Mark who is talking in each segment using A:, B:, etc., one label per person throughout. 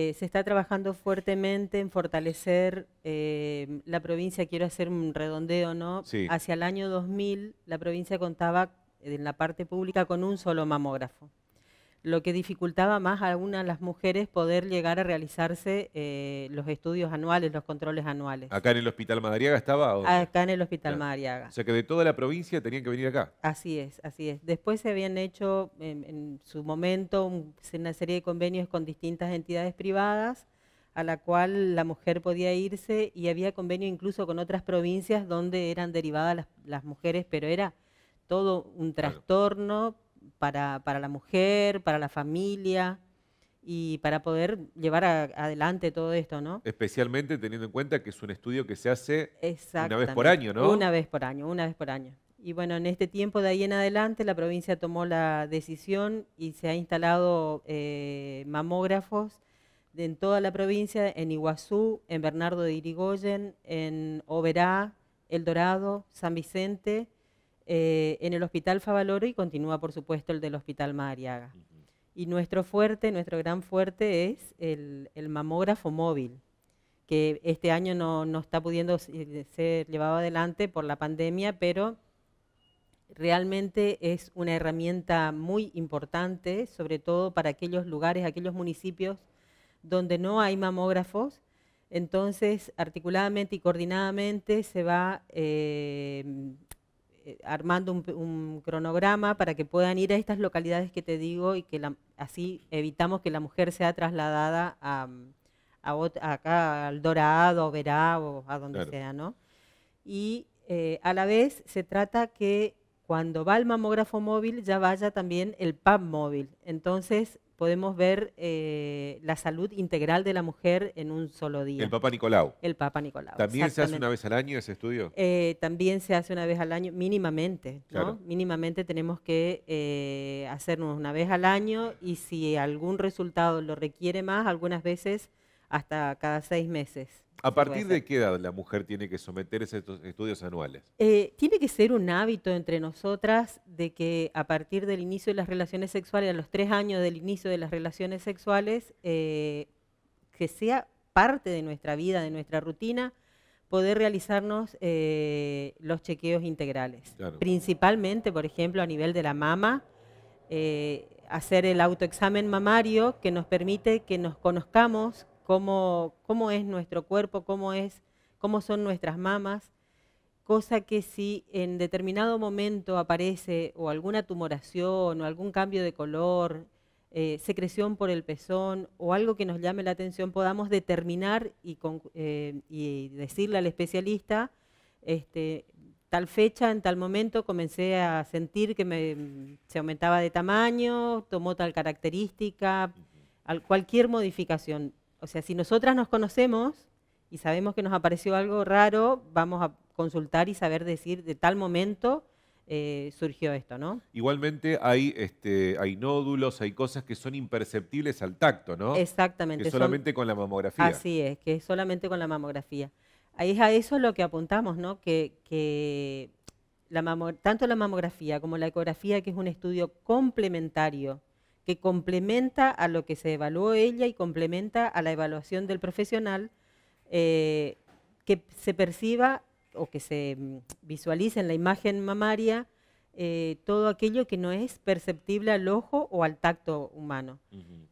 A: Eh, se está trabajando fuertemente en fortalecer eh, la provincia, quiero hacer un redondeo, ¿no? Hacia el año 2000 la provincia contaba en la parte pública con un solo mamógrafo lo que dificultaba más a algunas las mujeres poder llegar a realizarse eh, los estudios anuales, los controles anuales.
B: ¿Acá en el Hospital Madariaga estaba? O... Acá
A: en el Hospital Madariaga. O
B: sea que de toda la provincia tenían que venir acá.
A: Así es, así es. Después se habían hecho en, su momento una serie de convenios con distintas entidades privadas a la cual la mujer podía irse y había convenio incluso con otras provincias donde eran derivadas las, mujeres, pero era todo un trastorno para, para la mujer, para la familia y para poder llevar adelante todo esto, ¿no?
B: Especialmente teniendo en cuenta que es un estudio que se hace una vez por año, ¿no? Una vez
A: por año, una vez por año. Y bueno, en este tiempo de ahí en adelante la provincia tomó la decisión y se ha instalado eh, mamógrafos en toda la provincia, en Iguazú, en Bernardo de Irigoyen, en Oberá, El Dorado, San Vicente eh, en el Hospital Favaloro y continúa, por supuesto, el del Hospital Madariaga. Y nuestro fuerte, nuestro gran fuerte es el, mamógrafo móvil, que este año no, está pudiendo eh, ser llevado adelante por la pandemia, pero realmente es una herramienta muy importante, sobre todo para aquellos lugares, aquellos municipios donde no hay mamógrafos. Entonces, articuladamente y coordinadamente se va eh, eh, armando un, cronograma para que puedan ir a estas localidades que te digo y que así evitamos que la mujer sea trasladada a, acá, al Dorado, Verá o a donde sea, ¿no? Y eh, a la vez se trata que cuando va el mamógrafo móvil ya vaya también el PAP móvil. Entonces podemos ver eh, la salud integral de la mujer en un solo día. El Papa Nicolau. El Papa Nicolau. ¿También se hace una
B: vez al año ese estudio?
A: Eh, también se hace una vez al año, mínimamente. ¿no? Mínimamente tenemos que eh, hacernos una vez al año y si algún resultado lo requiere más, algunas veces hasta cada seis meses. ¿A partir de
B: qué edad la mujer tiene que someterse a estos estudios anuales?
A: tiene que ser un hábito entre nosotras de que a partir del inicio de las relaciones sexuales, a los tres años del inicio de las relaciones sexuales, eh, que sea parte de nuestra vida, de nuestra rutina, poder realizarnos eh, los chequeos integrales. Principalmente, por ejemplo, a nivel de la mama, eh, hacer el autoexamen mamario que nos permite que nos conozcamos cómo, cómo es nuestro cuerpo, cómo, es, cómo son nuestras mamas, cosa que si en determinado momento aparece o alguna tumoración o algún cambio de color, eh, secreción por el pezón o algo que nos llame la atención, podamos determinar y, eh, decirle al especialista, este, tal fecha, en tal momento, comencé a sentir que se aumentaba de tamaño, tomó tal característica, al, cualquier modificación. O sea, si nosotras nos conocemos y sabemos que nos apareció algo raro, vamos a consultar y saber decir de tal momento eh, surgió esto, ¿no?
B: Igualmente hay, este, hay nódulos, hay cosas que son imperceptibles al tacto, ¿no? Exactamente. Que solamente con la mamografía. Así
A: es, que solamente con la mamografía. Ahí es a eso lo que apuntamos, ¿no? Que, la tanto la mamografía como la ecografía, que es un estudio complementario, que complementa a lo que se evaluó ella y complementa a la evaluación del profesional, eh, que se perciba o que se mm, visualice en la imagen mamaria eh, todo aquello que no es perceptible al ojo o al tacto humano.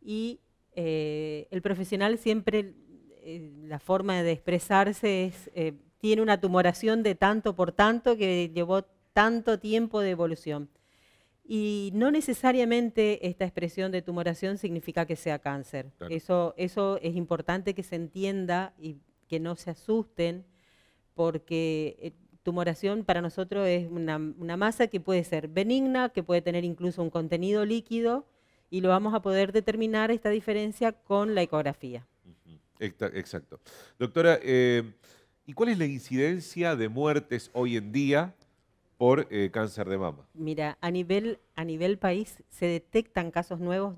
A: Y eh, el profesional siempre, eh, la forma de expresarse es, tiene una tumoración de tanto por tanto que llevó tanto tiempo de evolución. Y no necesariamente esta expresión de tumoración significa que sea cáncer. Eso, eso es importante que se entienda y que no se asusten porque eh, tumoración para nosotros es una, masa que puede ser benigna, que puede tener incluso un contenido líquido, y lo vamos a poder determinar esta diferencia con la ecografía.
B: Exacto. Doctora, eh, ¿y cuál es la incidencia de muertes hoy en día por eh, cáncer de mama?
A: Mira, a nivel, a nivel país se detectan casos nuevos,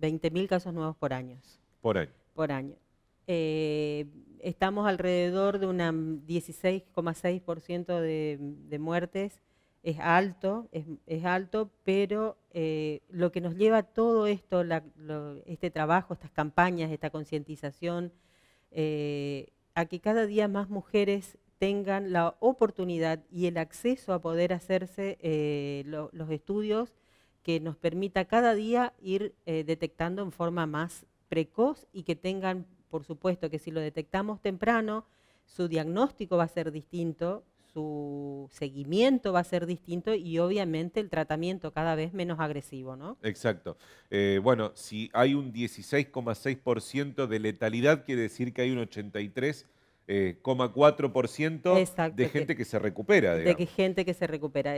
A: 20.000 casos nuevos por año. Por año. Por año. Eh, Estamos alrededor de un 16,6% de, de muertes. Es alto, es, alto, pero eh, lo que nos lleva todo esto, este trabajo, estas campañas, esta concientización, eh, a que cada día más mujeres tengan la oportunidad y el acceso a poder hacerse eh, los estudios que nos permita cada día ir detectando en forma más precoz y que tengan por supuesto que si lo detectamos temprano, su diagnóstico va a ser distinto, su seguimiento va a ser distinto y obviamente el tratamiento cada vez menos agresivo, ¿no?
B: Exacto. Eh, bueno, si hay un 16,6% de letalidad, quiere decir que hay un 83,4% de gente que, se recupera. De que
A: gente que se recupera.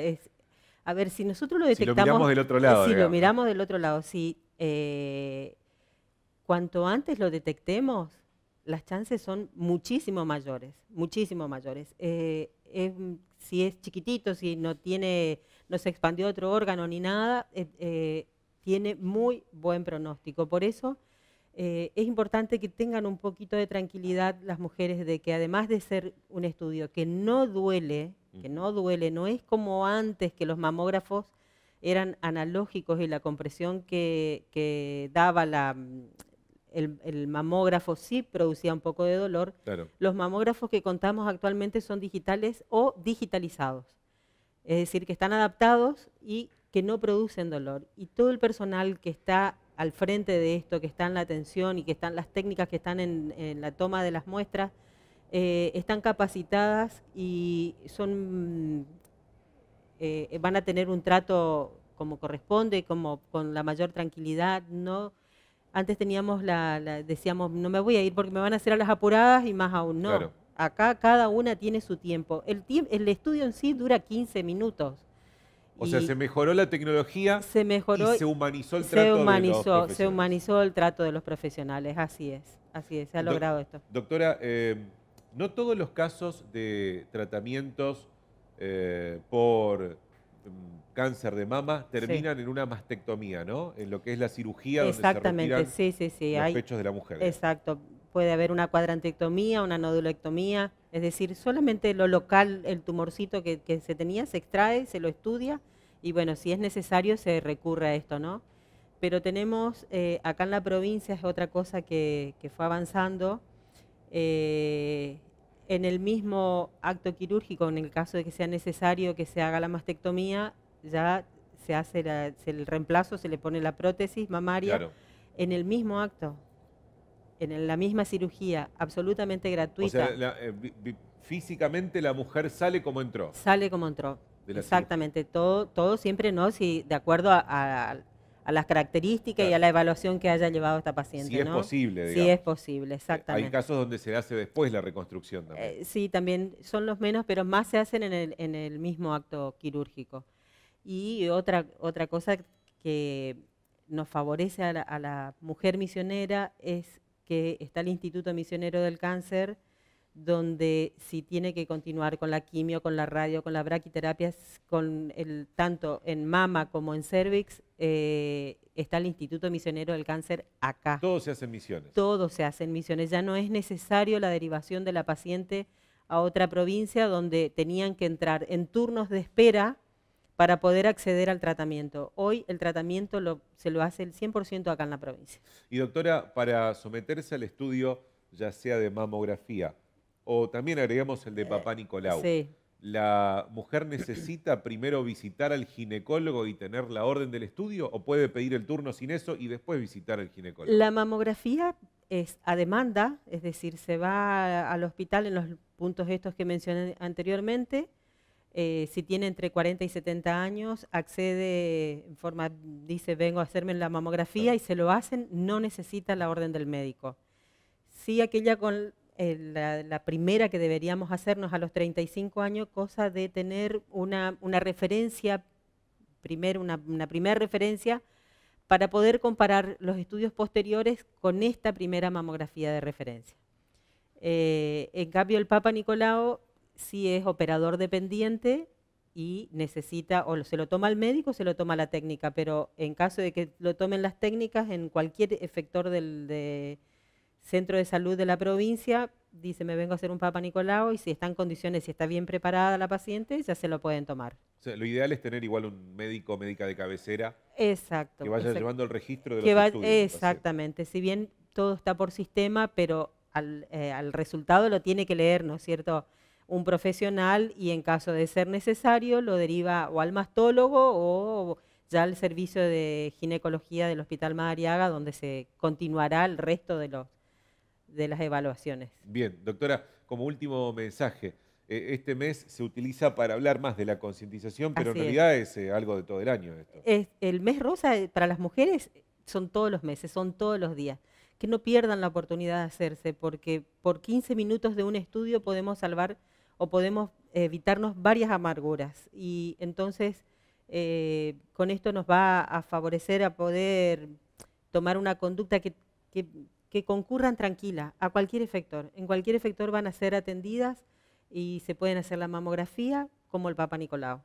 A: a ver, si nosotros lo detectamos... Si lo miramos del otro lado. Si lo miramos del otro lado, si eh, cuanto antes lo detectemos, las chances son muchísimo mayores, muchísimo mayores. Eh, si es chiquitito, si no tiene, no se expandió otro órgano ni nada, eh, eh, tiene muy buen pronóstico. Por eso es importante que tengan un poquito de tranquilidad las mujeres de que además de ser un estudio que no duele, que no duele, no es como antes que los mamógrafos eran analógicos y la compresión que, que daba la, el, mamógrafo sí producía un poco de dolor. Los mamógrafos que contamos actualmente son digitales o digitalizados. Es decir, que están adaptados y que no producen dolor. Y todo el personal que está al frente de esto, que está en la atención y que están las técnicas que están en, la toma de las muestras, eh, están capacitadas y son eh, van a tener un trato como corresponde, como con la mayor tranquilidad, no antes teníamos la, decíamos, no me voy a ir porque me van a hacer a las apuradas y más aún no. Acá cada una tiene su tiempo. El, el estudio en sí dura 15 minutos. O sea, se
B: mejoró la tecnología
A: y se humanizó el trato se humanizó, de los Se humanizó el trato de los profesionales, así es, así es, se ha logrado esto.
B: Doctora, eh, no todos los casos de tratamientos eh, por cáncer de mama terminan en una mastectomía, ¿no? En lo que es la cirugía Exactamente, se sí, sí, sí. los pechos de la mujer.
A: Exacto. Puede haber una cuadrantectomía, una nodulectomía, es decir, solamente lo local, el tumorcito que, se tenía, se extrae, se lo estudia y bueno, si es necesario se recurre a esto, ¿no? Pero tenemos, eh, acá en la provincia es otra cosa que, fue avanzando, eh, en el mismo acto quirúrgico, en el caso de que sea necesario que se haga la mastectomía, ya se hace el reemplazo, se le pone la prótesis mamaria en el mismo acto, en la misma cirugía, absolutamente gratuita. O
B: sea, eh, físicamente la mujer sale como entró.
A: Sale como entró. Exactamente, todo, siempre no, si de acuerdo a, las características y a la evaluación que haya llevado esta paciente. Si es posible, digamos. Si es posible, eh, exactamente. Hay casos
B: donde se hace después la reconstrucción también.
A: Eh, sí, también son los menos, pero más se hacen en el mismo acto quirúrgico. Y otra, otra cosa que nos favorece a la, mujer misionera es que está el Instituto Misionero del Cáncer, donde si tiene que continuar con la quimio, con la radio, con la braquiterapia, con el, tanto en mama como en cervix, eh, está el Instituto Misionero del Cáncer
B: acá. Todos se hacen misiones.
A: Todos se hacen misiones. Ya no es necesario la derivación de la paciente a otra provincia donde tenían que entrar en turnos de espera para poder acceder al tratamiento. Hoy el tratamiento se lo hace el 100% acá en la provincia.
B: Y doctora, para someterse al estudio, ya sea de mamografía o también agregamos el de papá Nicolau, ¿la mujer necesita primero visitar al ginecólogo y tener la orden del estudio o puede pedir el turno sin eso y después visitar al ginecólogo? La
A: mamografía es a demanda, es decir, se va al hospital en los puntos estos que mencioné anteriormente, eh, si tiene entre 40 y 70 años, accede en forma, dice, vengo a hacerme la mamografía y se lo hacen, no necesita la orden del médico. Sí, aquella con eh, la, primera que deberíamos hacernos a los 35 años, cosa de tener una, una referencia, primero una, una primera referencia para poder comparar los estudios posteriores con esta primera mamografía de referencia. Eh, en cambio, el Papa Nicolao si es operador dependiente y necesita, o se lo toma el médico se lo toma la técnica, pero en caso de que lo tomen las técnicas, en cualquier efector del de centro de salud de la provincia, dice, me vengo a hacer un Papa Nicolau y si está en condiciones, si está bien preparada la paciente, ya se lo pueden tomar.
B: lo ideal es tener igual un médico médica de cabecera.
A: Exacto. Que vaya llevando el registro de los Exactamente. Si bien todo está por sistema, pero al, eh, al, resultado lo tiene que leer, ¿no es cierto? un profesional y en caso de ser necesario lo deriva o al mastólogo o ya al servicio de ginecología del Hospital Madariaga, donde se continuará el resto de, los, de las evaluaciones.
B: Bien, doctora, como último mensaje, eh, este mes se utiliza para hablar más de la concientización, pero en realidad es. Eh, algo de todo el año
A: Es, el mes rosa eh, para las mujeres son todos los meses, son todos los días. Que no pierdan la oportunidad de hacerse, porque por 15 minutos de un estudio podemos salvar o podemos evitarnos varias amarguras. Y entonces eh, con esto nos va a favorecer a poder tomar una conducta que, que, que concurran tranquila a cualquier efector. En cualquier efector van a ser atendidas y se pueden hacer la mamografía como el Papa Nicolau.